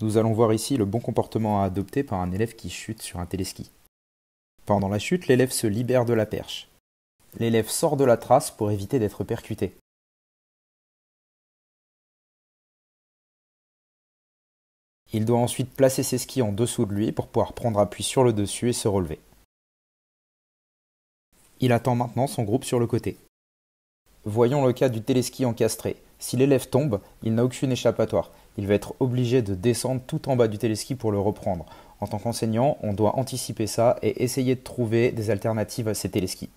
Nous allons voir ici le bon comportement à adopter par un élève qui chute sur un téléski. Pendant la chute, l'élève se libère de la perche. L'élève sort de la trace pour éviter d'être percuté. Il doit ensuite placer ses skis en dessous de lui pour pouvoir prendre appui sur le dessus et se relever. Il attend maintenant son groupe sur le côté. Voyons le cas du téléski encastré. Si l'élève tombe, il n'a aucune échappatoire. Il va être obligé de descendre tout en bas du téléski pour le reprendre. En tant qu'enseignant, on doit anticiper ça et essayer de trouver des alternatives à ces téléskis.